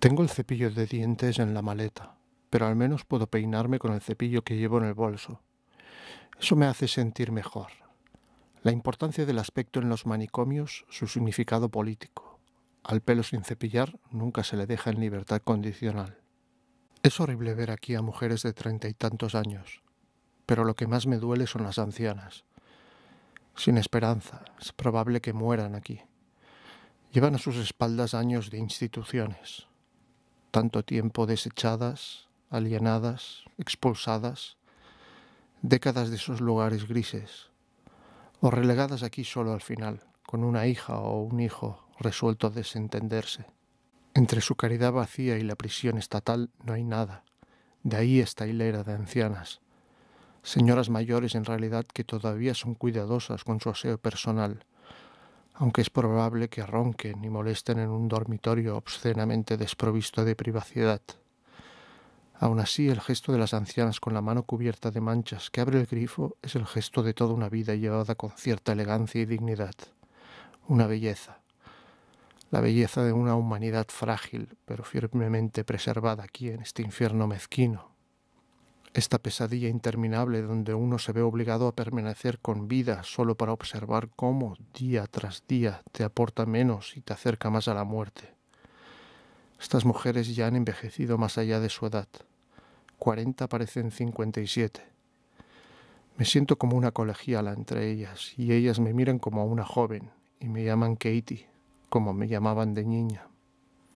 Tengo el cepillo de dientes en la maleta, pero al menos puedo peinarme con el cepillo que llevo en el bolso. Eso me hace sentir mejor. La importancia del aspecto en los manicomios, su significado político. Al pelo sin cepillar nunca se le deja en libertad condicional. Es horrible ver aquí a mujeres de treinta y tantos años, pero lo que más me duele son las ancianas. Sin esperanza, es probable que mueran aquí. Llevan a sus espaldas años de instituciones, tanto tiempo desechadas, alienadas, expulsadas, décadas de esos lugares grises, o relegadas aquí solo al final, con una hija o un hijo resuelto a desentenderse. Entre su caridad vacía y la prisión estatal no hay nada. De ahí esta hilera de ancianas, señoras mayores en realidad que todavía son cuidadosas con su aseo personal, aunque es probable que ronquen y molesten en un dormitorio obscenamente desprovisto de privacidad. Aun así, el gesto de las ancianas con la mano cubierta de manchas que abre el grifo es el gesto de toda una vida llevada con cierta elegancia y dignidad. Una belleza. La belleza de una humanidad frágil, pero firmemente preservada aquí en este infierno mezquino, esta pesadilla interminable donde uno se ve obligado a permanecer con vida solo para observar cómo día tras día te aporta menos y te acerca más a la muerte. Estas mujeres ya han envejecido más allá de su edad. 40 parecen 57. Me siento como una colegiala entre ellas y ellas me miran como a una joven y me llaman Katie, como me llamaban de niña.